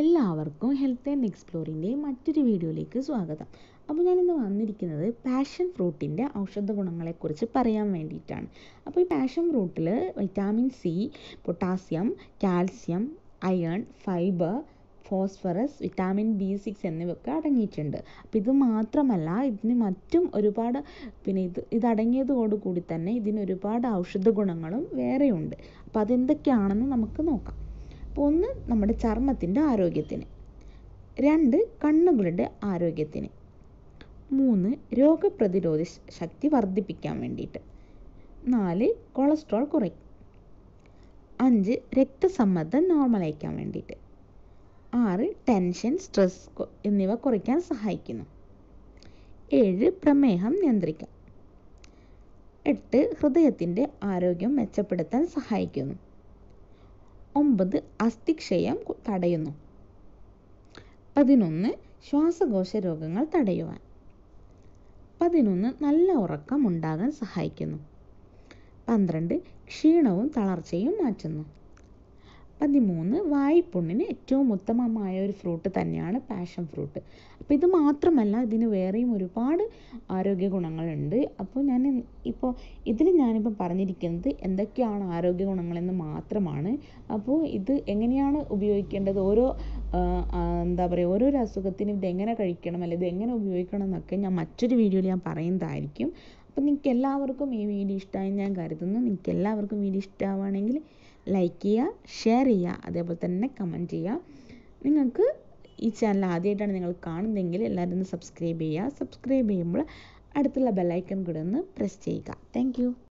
എല്ലാവർക്കും health and എക്സ്പ്ലോറിൻ്റെ മറ്റൊരു വീഡിയോയിലേക്ക് സ്വാഗതം അപ്പോൾ ഞാനിന്ന് വന്നിരിക്കുന്നത് പാഷൻ ഫ്രൂട്ടിൻ്റെ ഔഷധ ഗുണങ്ങളെക്കുറിച്ച് പറയാൻ വേണ്ടിയിട്ടാണ് അപ്പോൾ ഈ പാഷൻ ഫ്രൂട്ടിൽ vitamin C potassium calcium iron fibre phosphorus vitamin B six എന്നിവയൊക്കെ അടങ്ങിയിട്ടുണ്ട് അപ്പം ഇത് മാത്രമല്ല ഇതിന് മറ്റും ഒരുപാട് പിന്നെ ഇത് ഇതടങ്ങിയതോട് കൂടി തന്നെ ഇതിന് ഒരുപാട് ഔഷധ ഗുണങ്ങളും വേറെയുണ്ട് അപ്പോൾ അതെന്തൊക്കെയാണെന്ന് നമുക്ക് നോക്കാം ഒന്ന് നമ്മുടെ ചർമ്മത്തിൻ്റെ ആരോഗ്യത്തിന് രണ്ട് കണ്ണുകളുടെ ആരോഗ്യത്തിന് മൂന്ന് രോഗപ്രതിരോധ ശക്തി വർദ്ധിപ്പിക്കാൻ വേണ്ടിയിട്ട് നാല് കൊളസ്ട്രോൾ കുറയ്ക്കും അഞ്ച് രക്തസമ്മർദ്ദം നോർമലയക്കാൻ വേണ്ടിയിട്ട് ആറ് ടെൻഷൻ സ്ട്രെസ് എന്നിവ കുറയ്ക്കാൻ സഹായിക്കുന്നു ഏഴ് പ്രമേഹം നിയന്ത്രിക്കാം എട്ട് ഹൃദയത്തിൻ്റെ ആരോഗ്യം മെച്ചപ്പെടുത്താൻ സഹായിക്കുന്നു ഒമ്പത് അസ്ഥിക്ഷയം തടയുന്നു പതിനൊന്ന് ശ്വാസകോശ രോഗങ്ങൾ തടയുവാൻ പതിനൊന്ന് നല്ല ഉറക്കം ഉണ്ടാകാൻ സഹായിക്കുന്നു പന്ത്രണ്ട് ക്ഷീണവും തളർച്ചയും മാറ്റുന്നു പതിമൂന്ന് വായ്പുണ്ണിന് ഏറ്റവും ഉത്തമമായ ഒരു ഫ്രൂട്ട് തന്നെയാണ് പാഷൻ ഫ്രൂട്ട് അപ്പോൾ ഇത് മാത്രമല്ല ഇതിന് വേറെയും ഒരുപാട് ആരോഗ്യ ഗുണങ്ങളുണ്ട് അപ്പോൾ ഞാൻ ഇപ്പോൾ ഇതിൽ ഞാനിപ്പോൾ പറഞ്ഞിരിക്കുന്നത് എന്തൊക്കെയാണ് ആരോഗ്യ ഗുണങ്ങളെന്ന് മാത്രമാണ് അപ്പോൾ ഇത് എങ്ങനെയാണ് ഉപയോഗിക്കേണ്ടത് ഓരോ എന്താ പറയുക ഓരോരോ അസുഖത്തിനും ഇതെങ്ങനെ കഴിക്കണം അല്ലെങ്കിൽ ഇതെങ്ങനെ ഉപയോഗിക്കണം എന്നൊക്കെ ഞാൻ മറ്റൊരു വീഡിയോയിൽ ഞാൻ പറയുന്നതായിരിക്കും അപ്പം നിങ്ങൾക്ക് എല്ലാവർക്കും ഈ വീഡിയോ ഇഷ്ടമായി ഞാൻ കരുതുന്നു നിങ്ങൾക്ക് എല്ലാവർക്കും വീഡിയോ ഇഷ്ടമാവുകയാണെങ്കിൽ ലൈക്ക് ചെയ്യുക ഷെയർ ചെയ്യുക അതേപോലെ തന്നെ കമൻറ്റ് ചെയ്യുക നിങ്ങൾക്ക് ഈ ചാനൽ ആദ്യമായിട്ടാണ് നിങ്ങൾ കാണുന്നതെങ്കിൽ എല്ലാവരും ഒന്ന് സബ്സ്ക്രൈബ് ചെയ്യുക സബ്സ്ക്രൈബ് ചെയ്യുമ്പോൾ അടുത്തുള്ള ബെല്ലൈക്കൺ കൂടെ ഒന്ന് പ്രസ് ചെയ്യുക താങ്ക്